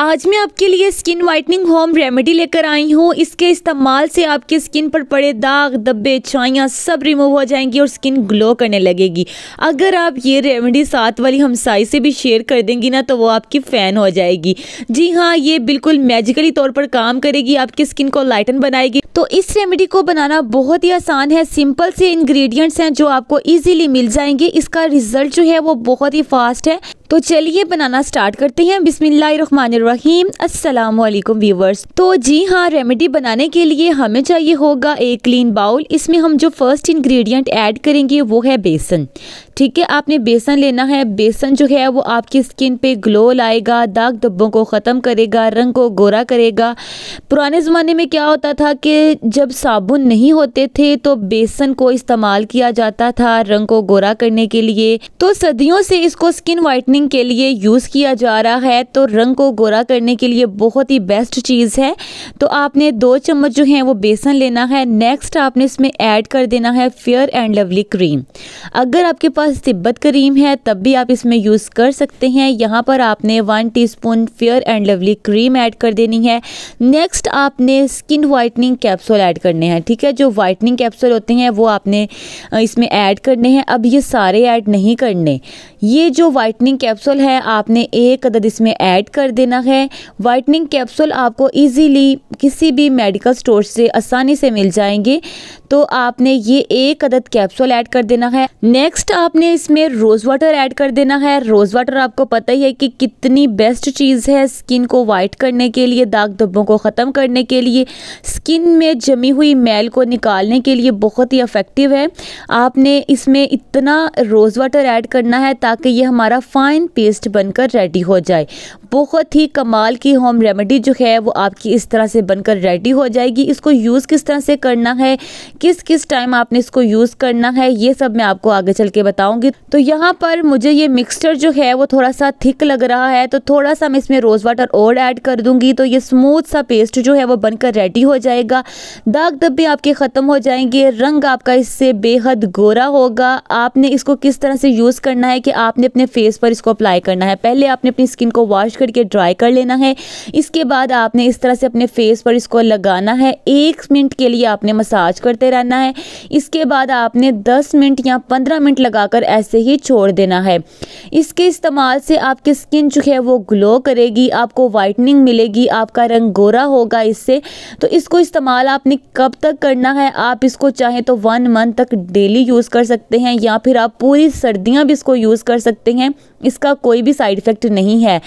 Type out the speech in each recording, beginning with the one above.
आज मैं आपके लिए स्किन वाइटनिंग होम रेमेडी लेकर आई हूँ इसके इस्तेमाल से आपके स्किन पर पड़े दाग दब्बे छाइयाँ सब रिमूव हो जाएंगी और स्किन ग्लो करने लगेगी अगर आप ये रेमेडी साथ वाली हमसाई से भी शेयर कर देंगी ना तो वो आपकी फ़ैन हो जाएगी जी हाँ ये बिल्कुल मैजिकली तौर पर काम करेगी आपकी स्किन को लाइटन बनाएगी तो इस रेमेडी को बनाना बहुत ही आसान है सिंपल से इंग्रेडिएंट्स हैं जो आपको इजीली मिल जाएंगे इसका रिजल्ट जो है वो बहुत ही फास्ट है तो चलिए बनाना स्टार्ट करते हैं बिसमीम असलकुम व्यूवर्स तो जी हाँ रेमेडी बनाने के लिए हमें चाहिए होगा एक क्लीन बाउल इसमें हम जो फर्स्ट इंग्रेडिएंट ऐड करेंगे वो है बेसन ठीक है आपने बेसन लेना है बेसन जो है वो आपकी स्किन पे ग्लो लाएगा दाग धब्बों को ख़त्म करेगा रंग को गोरा करेगा पुराने ज़माने में क्या होता था कि जब साबुन नहीं होते थे तो बेसन को इस्तेमाल किया जाता था रंग को गोरा करने के लिए तो सदियों से इसको स्किन वाइटनिंग के लिए यूज़ किया जा रहा है तो रंग को गोरा करने के लिए बहुत ही बेस्ट चीज़ है तो आपने दो चम्मच जो है वो बेसन लेना है नेक्स्ट आपने इसमें ऐड कर देना है फेयर एंड लवली क्रीम अगर आपके पास पास तिब्बत करीम है तब भी आप इसमें यूज़ कर सकते हैं यहाँ पर आपने one teaspoon Fair and Lovely cream add कर देनी है नेक्स्ट आपने स्किन वाइटनिंग कैप्सूल ऐड करने हैं ठीक है जो वाइटनिंग कैप्सूल होते हैं वो आपने इसमें ऐड करने हैं अब ये सारे ऐड नहीं करने ये जो वाइटनिंग कैप्सूल है आपने एक अदद इसमें ऐड कर देना है वाइटनिंग कैप्सूल आपको ईजीली किसी भी मेडिकल स्टोर से आसानी से मिल जाएंगे तो आपने ये एक अदद कैप्सूल ऐड कर देना है नेक्स्ट आप आपने इसमें रोज़ वाटर ऐड कर देना है रोज़ वाटर आपको पता ही है कि कितनी बेस्ट चीज़ है स्किन को वाइट करने के लिए दाग धब्बों को ख़त्म करने के लिए स्किन में जमी हुई मैल को निकालने के लिए बहुत ही अफेक्टिव है आपने इसमें इतना रोज़ वाटर ऐड करना है ताकि ये हमारा फ़ाइन पेस्ट बनकर रेडी हो जाए बहुत ही कमाल की होम रेमेडी जो है वो आपकी इस तरह से बनकर रेडी हो जाएगी इसको यूज़ किस तरह से करना है किस किस टाइम आपने इसको यूज़ करना है ये सब मैं आपको आगे चल के बताऊँ लगाऊंगी तो यहाँ पर मुझे ये मिक्सचर जो है वो थोड़ा सा थिक लग रहा है तो थोड़ा सा मैं इसमें रोज़ वाटर और ऐड कर दूंगी तो ये स्मूथ सा पेस्ट जो है वो बनकर रेडी हो जाएगा दाग धब्बे आपके ख़त्म हो जाएंगे रंग आपका इससे बेहद गोरा होगा आपने इसको किस तरह से यूज़ करना है कि आपने अपने फेस पर इसको अप्लाई करना है पहले आपने अपनी स्किन को वॉश करके ड्राई कर लेना है इसके बाद आपने इस तरह से अपने फेस पर इसको लगाना है एक मिनट के लिए आपने मसाज करते रहना है इसके बाद आपने दस मिनट या पंद्रह मिनट लगा लगाकर ऐसे ही छोड़ देना है इसके इस्तेमाल से आपकी स्किन जो है वो ग्लो करेगी आपको वाइटनिंग मिलेगी आपका रंग गोरा होगा इससे तो इसको इस्तेमाल आपने कब तक करना है आप इसको चाहें तो वन मंथ तक डेली यूज़ कर सकते हैं या फिर आप पूरी सर्दियाँ भी इसको यूज़ कर सकते हैं इसका कोई भी साइड इफ़ेक्ट नहीं है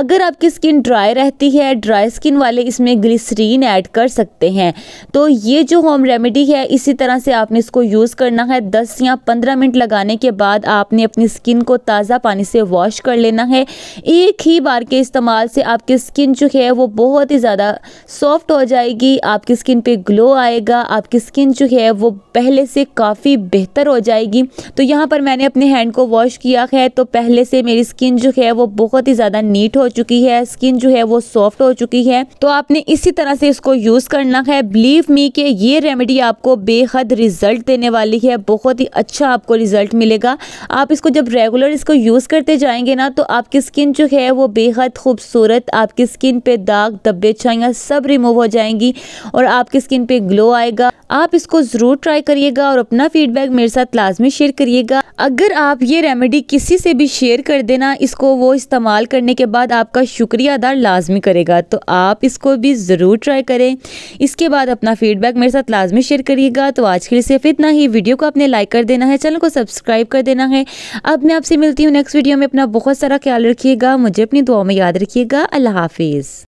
अगर आपकी स्किन ड्राई रहती है ड्राई स्किन वाले इसमें ग्लिसरीन ऐड कर सकते हैं तो ये जो होम रेमेडी है इसी तरह से आपने इसको यूज़ करना है दस या पंद्रह मिनट लगाने के के बाद आपने अपनी स्किन को ताज़ा पानी से वॉश कर लेना है एक ही बार के इस्तेमाल से आपकी स्किन जो है वो बहुत ही ज़्यादा सॉफ्ट हो जाएगी आपकी स्किन पे ग्लो आएगा आपकी स्किन जो है वो पहले से काफ़ी बेहतर हो जाएगी तो यहाँ पर मैंने अपने हैंड को वॉश किया है तो पहले से मेरी स्किन जो है वो बहुत ही ज़्यादा नीट हो चुकी है स्किन जो है वो सॉफ्ट हो चुकी है तो आपने इसी तरह से इसको यूज़ करना है बिलीव मी कि ये रेमेडी आपको बेहद रिजल्ट देने वाली है बहुत ही अच्छा आपको रिजल्ट मिलेगा लीजिएगा आप इसको जब रेगुलर इसको यूज़ करते जाएंगे ना तो आपकी स्किन जो है वो बेहद खूबसूरत आपकी स्किन पे दाग दब्बे छाइयाँ सब रिमूव हो जाएंगी और आपकी स्किन पे ग्लो आएगा आप इसको ज़रूर ट्राई करिएगा और अपना फीडबैक मेरे साथ लाजमी शेयर करिएगा अगर आप ये रेमेडी किसी से भी शेयर कर देना इसको वो इस्तेमाल करने के बाद आपका शुक्रिया अदा लाजमी करेगा तो आप इसको भी ज़रूर ट्राई करें इसके बाद अपना फीडबैक मेरे साथ लाजमी शेयर करिएगा तो आज के लिए सिर्फ इतना ही वीडियो को आपने लाइक कर देना है चैनल को सब्सक्राइब सब्सक्राइब कर देना है अब मैं आपसे मिलती हूँ नेक्स्ट वीडियो में अपना बहुत सारा ख्याल रखिएगा मुझे अपनी दुआ में याद रखिएगा अल्लाह हाफिज़